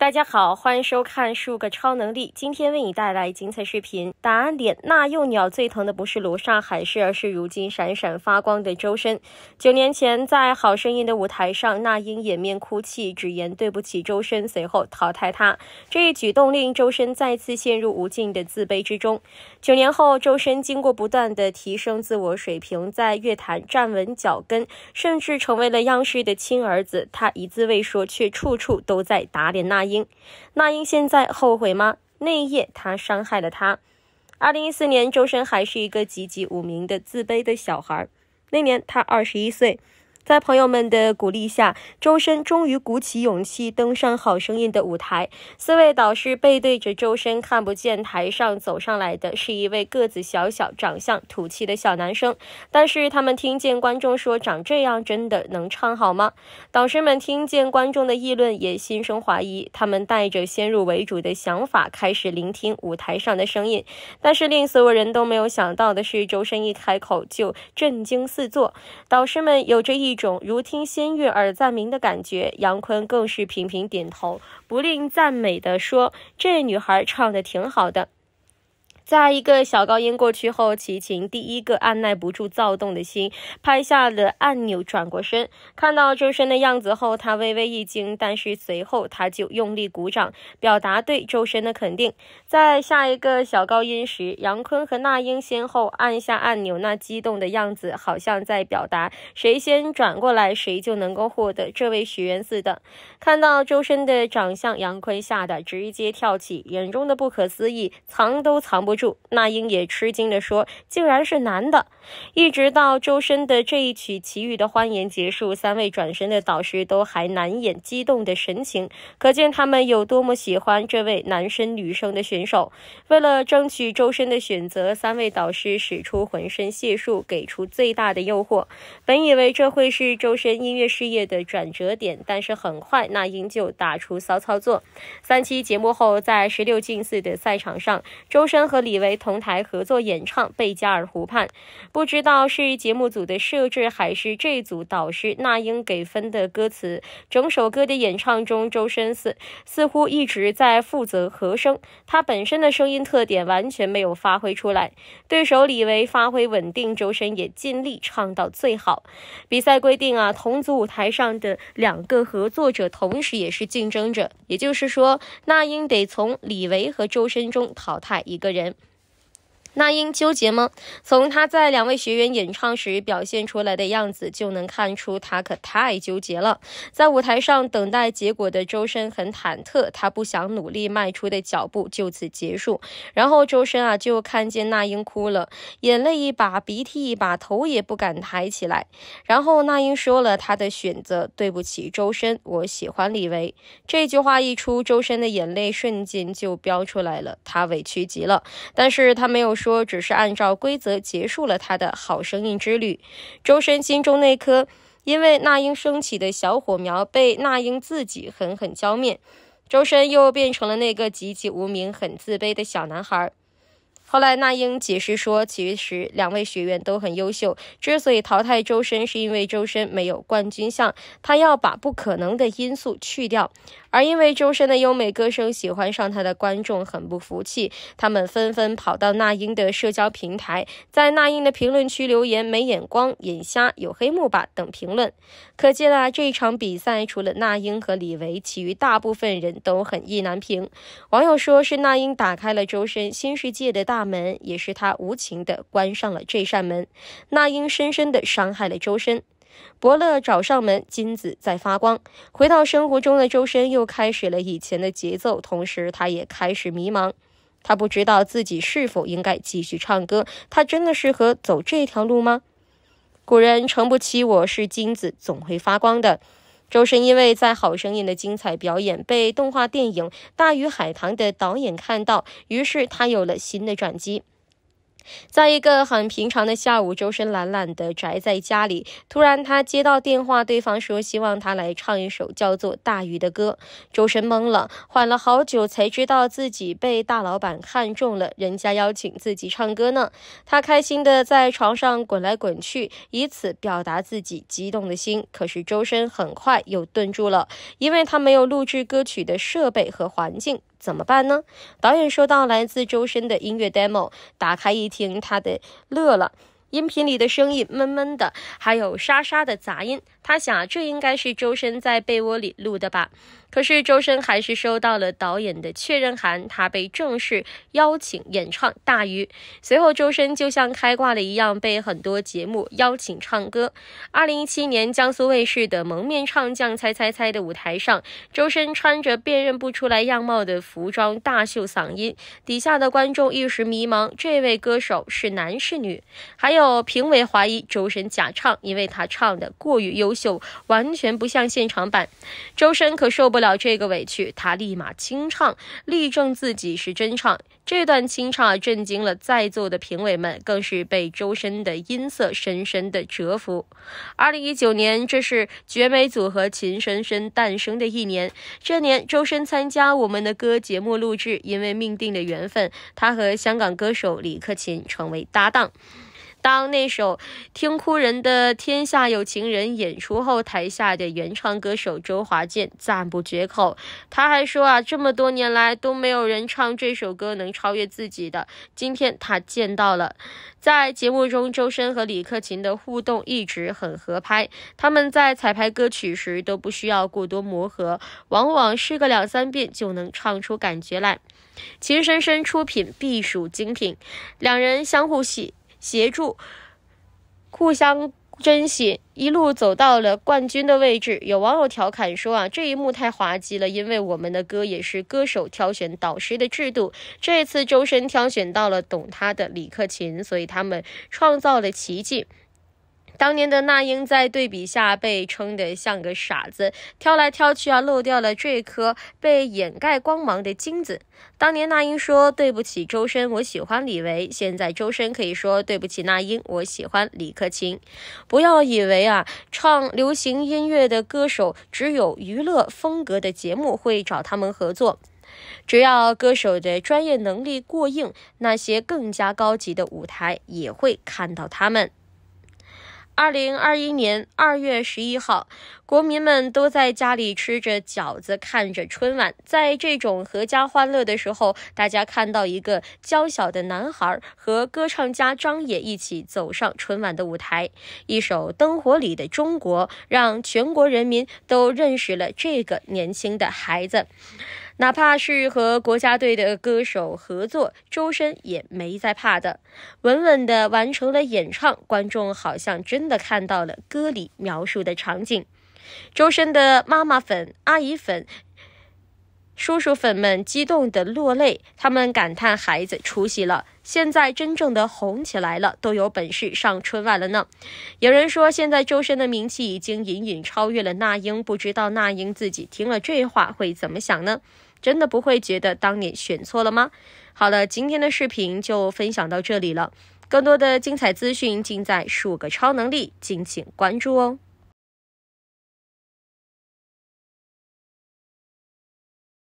大家好，欢迎收看《数个超能力》，今天为你带来精彩视频。答案点：那幼鸟最疼的不是罗刹海市，而是如今闪闪发光的周深。九年前，在《好声音》的舞台上，那英掩面哭泣，只言对不起周深，随后淘汰他。这一举动令周深再次陷入无尽的自卑之中。九年后，周深经过不断的提升自我水平，在乐坛站稳脚跟，甚至成为了央视的亲儿子。他一字未说，却处处都在打脸那。英。那英现在后悔吗？那一夜他伤害了他。二零一四年，周深还是一个籍籍无名的自卑的小孩，那年他二十一岁。在朋友们的鼓励下，周深终于鼓起勇气登上《好声音》的舞台。四位导师背对着周深，看不见台上走上来的是一位个子小小、长相土气的小男生。但是他们听见观众说：“长这样真的能唱好吗？”导师们听见观众的议论，也心生怀疑。他们带着先入为主的想法开始聆听舞台上的声音。但是令所有人都没有想到的是，周深一开口就震惊四座。导师们有着一。一种如听仙乐耳暂明的感觉，杨坤更是频频点头，不吝赞美地说：“这女孩唱的挺好的。”在一个小高音过去后，齐秦第一个按耐不住躁动的心，拍下了按钮，转过身，看到周深的样子后，他微微一惊，但是随后他就用力鼓掌，表达对周深的肯定。在下一个小高音时，杨坤和那英先后按下按钮，那激动的样子好像在表达谁先转过来，谁就能够获得这位学员似的。看到周深的长相，杨坤吓得直接跳起，眼中的不可思议藏都藏不住。那英也吃惊地说：“竟然是男的！”一直到周深的这一曲《奇遇的欢颜》结束，三位转身的导师都还难掩激动的神情，可见他们有多么喜欢这位男生女生的选手。为了争取周深的选择，三位导师使出浑身解数，给出最大的诱惑。本以为这会是周深音乐事业的转折点，但是很快那英就打出骚操作。三期节目后，在十六进四的赛场上，周深和李维同台合作演唱《贝加尔湖畔》，不知道是节目组的设置，还是这组导师那英给分的歌词。整首歌的演唱中，周深似似乎一直在负责和声，他本身的声音特点完全没有发挥出来。对手李维发挥稳定，周深也尽力唱到最好。比赛规定啊，同组舞台上的两个合作者同时也是竞争者，也就是说，那英得从李维和周深中淘汰一个人。那英纠结吗？从她在两位学员演唱时表现出来的样子就能看出，她可太纠结了。在舞台上等待结果的周深很忐忑，他不想努力迈出的脚步就此结束。然后周深啊就看见那英哭了，眼泪一把，鼻涕一把，头也不敢抬起来。然后那英说了她的选择：“对不起，周深，我喜欢李维。”这句话一出，周深的眼泪瞬间就飙出来了，他委屈极了，但是他没有。说只是按照规则结束了他的好声音之旅，周深心中那颗因为那英升起的小火苗被那英自己狠狠浇灭，周深又变成了那个籍籍无名、很自卑的小男孩。后来那英解释说，其实两位学员都很优秀，之所以淘汰周深，是因为周深没有冠军相，他要把不可能的因素去掉。而因为周深的优美歌声，喜欢上他的观众很不服气，他们纷纷跑到那英的社交平台，在那英的评论区留言“没眼光、眼瞎、有黑幕吧”等评论。可见啊，这场比赛除了那英和李维，其余大部分人都很意难平。网友说，是那英打开了周深新世界的大门，也是他无情的关上了这扇门。那英深深的伤害了周深。伯乐找上门，金子在发光。回到生活中的周深，又开始了以前的节奏，同时他也开始迷茫。他不知道自己是否应该继续唱歌，他真的适合走这条路吗？古人诚不欺我，是金子总会发光的。周深因为在《好声音》的精彩表演被动画电影《大鱼海棠》的导演看到，于是他有了新的转机。在一个很平常的下午，周深懒懒的宅在家里。突然，他接到电话，对方说希望他来唱一首叫做《大鱼》的歌。周深懵了，缓了好久才知道自己被大老板看中了，人家邀请自己唱歌呢。他开心的在床上滚来滚去，以此表达自己激动的心。可是，周深很快又顿住了，因为他没有录制歌曲的设备和环境。怎么办呢？导演收到来自周深的音乐 demo，打开一听，他得乐了。音频里的声音闷闷的，还有沙沙的杂音。他想，这应该是周深在被窝里录的吧。可是周深还是收到了导演的确认函，他被正式邀请演唱《大鱼》。随后，周深就像开挂了一样，被很多节目邀请唱歌。二零一七年，江苏卫视的《蒙面唱将猜猜猜》的舞台上，周深穿着辨认不出来样貌的服装，大秀嗓音，底下的观众一时迷茫：这位歌手是男是女？还有评委怀疑周深假唱，因为他唱的过于优秀，完全不像现场版。周深可受不。不了这个委屈，他立马清唱，力证自己是真唱。这段清唱震惊了在座的评委们，更是被周深的音色深深的折服。二零一九年，这是绝美组合秦深深诞生的一年。这年，周深参加《我们的歌》节目录制，因为命定的缘分，他和香港歌手李克勤成为搭档。当那首《听哭人的天下有情人》演出后，台下的原创歌手周华健赞不绝口。他还说啊，这么多年来都没有人唱这首歌能超越自己的，今天他见到了。在节目中，周深和李克勤的互动一直很合拍，他们在彩排歌曲时都不需要过多磨合，往往试个两三遍就能唱出感觉来。情深深出品必属精品，两人相互戏。协助，互相珍惜，一路走到了冠军的位置。有网友调侃说：“啊，这一幕太滑稽了，因为我们的歌也是歌手挑选导师的制度，这次周深挑选到了懂他的李克勤，所以他们创造了奇迹。”当年的那英在对比下被称得像个傻子，挑来挑去啊漏掉了这颗被掩盖光芒的金子。当年那英说对不起周深，我喜欢李维。现在周深可以说对不起那英，我喜欢李克勤。不要以为啊，唱流行音乐的歌手只有娱乐风格的节目会找他们合作，只要歌手的专业能力过硬，那些更加高级的舞台也会看到他们。二零二一年二月十一号，国民们都在家里吃着饺子，看着春晚。在这种阖家欢乐的时候，大家看到一个娇小的男孩和歌唱家张也一起走上春晚的舞台。一首《灯火里的中国》，让全国人民都认识了这个年轻的孩子。哪怕是和国家队的歌手合作，周深也没在怕的，稳稳的完成了演唱。观众好像真的看到了歌里描述的场景，周深的妈妈粉、阿姨粉、叔叔粉们激动的落泪，他们感叹孩子出息了，现在真正的红起来了，都有本事上春晚了呢。有人说现在周深的名气已经隐隐超越了那英，不知道那英自己听了这话会怎么想呢？真的不会觉得当年选错了吗？好了，今天的视频就分享到这里了。更多的精彩资讯尽在数个超能力，敬请关注哦。